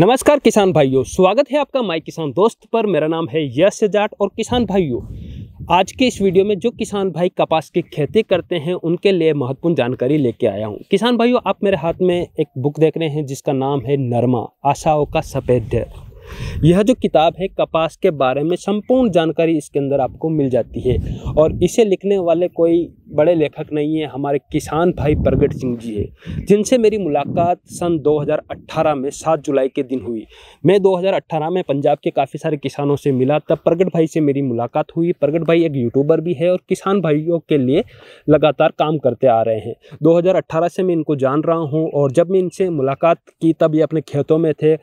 नमस्कार किसान भाइयों स्वागत है आपका माई किसान दोस्त पर मेरा नाम है यश जाट और किसान भाइयों आज के इस वीडियो में जो किसान भाई कपास की खेती करते हैं उनके लिए महत्वपूर्ण जानकारी लेके आया हूँ किसान भाइयों आप मेरे हाथ में एक बुक देख रहे हैं जिसका नाम है नरमा आशाओं का सफ़ेद ढेर यह जो किताब है कपास के बारे में संपूर्ण जानकारी इसके अंदर आपको मिल जाती है और इसे लिखने वाले कोई बड़े लेखक नहीं है हमारे किसान भाई प्रगट सिंह जी है जिनसे मेरी मुलाकात सन 2018 में 7 जुलाई के दिन हुई मैं 2018 में पंजाब के काफ़ी सारे किसानों से मिला तब प्रगट भाई से मेरी मुलाकात हुई प्रगट भाई एक यूट्यूबर भी है और किसान भाइयों के लिए लगातार काम करते आ रहे हैं 2018 से मैं इनको जान रहा हूँ और जब मैं इनसे मुलाकात की तब ये अपने खेतों में थे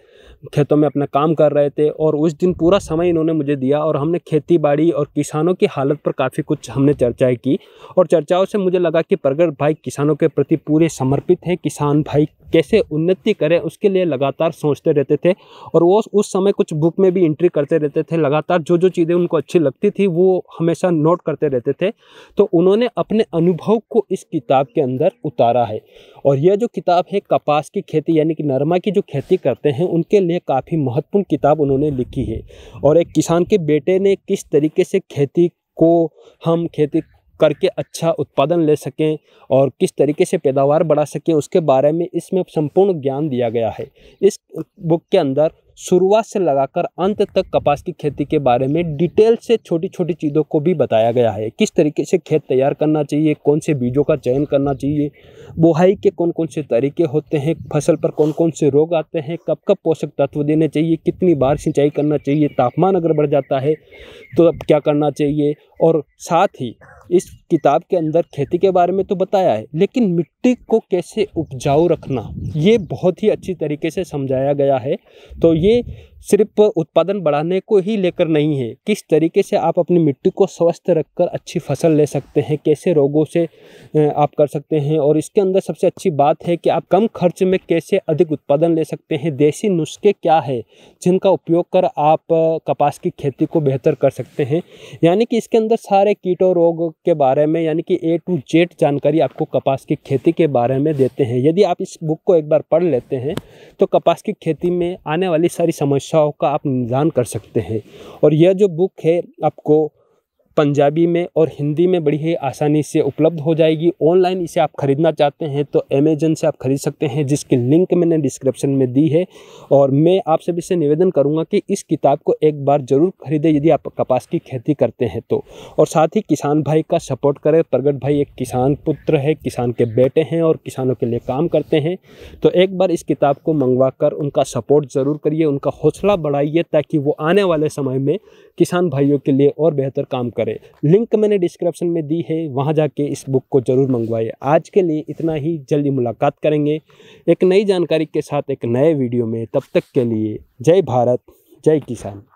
खेतों में अपना काम कर रहे थे और उस दिन पूरा समय इन्होंने मुझे दिया और हमने खेती बाड़ी और किसानों की हालत पर काफ़ी कुछ हमने चर्चाएँ की और चर्चाओं से मुझे लगा कि प्रगट भाई किसानों के प्रति पूरे समर्पित हैं किसान भाई कैसे उन्नति करें उसके लिए लगातार सोचते रहते थे और वो उस समय कुछ बुक में भी एंट्री करते रहते थे लगातार जो जो चीज़ें उनको अच्छी लगती थी वो हमेशा नोट करते रहते थे तो उन्होंने अपने अनुभव को इस किताब के अंदर उतारा है और यह जो किताब है कपास की खेती यानी कि नरमा की जो खेती करते हैं उनके लिए काफ़ी महत्वपूर्ण किताब उन्होंने लिखी है और एक किसान के बेटे ने किस तरीके से खेती को हम खेती करके अच्छा उत्पादन ले सकें और किस तरीके से पैदावार बढ़ा सकें उसके बारे में इसमें संपूर्ण ज्ञान दिया गया है इस बुक के अंदर शुरुआत से लगाकर अंत तक कपास की खेती के बारे में डिटेल से छोटी छोटी चीज़ों को भी बताया गया है किस तरीके से खेत तैयार करना चाहिए कौन से बीजों का चयन करना चाहिए बुहाई के कौन कौन से तरीके होते हैं फसल पर कौन कौन से रोग आते हैं कब कब पोषक तत्व देने चाहिए कितनी बार सिंचाई करना चाहिए तापमान अगर बढ़ जाता है तो अब क्या करना चाहिए और साथ ही इस किताब के अंदर खेती के बारे में तो बताया है लेकिन मिट्टी को कैसे उपजाऊ रखना ये बहुत ही अच्छी तरीके से समझाया गया है तो ये सिर्फ उत्पादन बढ़ाने को ही लेकर नहीं है किस तरीके से आप अपनी मिट्टी को स्वस्थ रखकर अच्छी फसल ले सकते हैं कैसे रोगों से आप कर सकते हैं और इसके अंदर सबसे अच्छी बात है कि आप कम खर्च में कैसे अधिक उत्पादन ले सकते हैं देसी नुस्खे क्या है जिनका उपयोग कर आप कपास की खेती को बेहतर कर सकते हैं यानी कि इसके अंदर सारे कीटों रोग के बारे में यानी कि ए टू जेड जानकारी आपको कपास की खेती के बारे में देते हैं यदि आप इस बुक को एक बार पढ़ लेते हैं तो कपास की खेती में आने वाली सारी समस्या उत्साह का आप निदान कर सकते हैं और यह जो बुक है आपको पंजाबी में और हिंदी में बड़ी ही आसानी से उपलब्ध हो जाएगी ऑनलाइन इसे आप ख़रीदना चाहते हैं तो अमेजन से आप ख़रीद सकते हैं जिसकी लिंक मैंने डिस्क्रिप्शन में दी है और मैं आप सभी से निवेदन करूँगा कि इस किताब को एक बार ज़रूर खरीदें यदि आप कपास की खेती करते हैं तो और साथ ही किसान भाई का सपोर्ट करें प्रगट भाई एक किसान पुत्र है किसान के बेटे हैं और किसानों के लिए काम करते हैं तो एक बार इस किताब को मंगवा कर उनका सपोर्ट ज़रूर करिए उनका हौसला बढ़ाइए ताकि वो आने वाले समय में किसान भाइयों के लिए और बेहतर काम करें करें लिंक मैंने डिस्क्रिप्शन में दी है वहाँ जाके इस बुक को ज़रूर मंगवाइए आज के लिए इतना ही जल्दी मुलाकात करेंगे एक नई जानकारी के साथ एक नए वीडियो में तब तक के लिए जय भारत जय किसान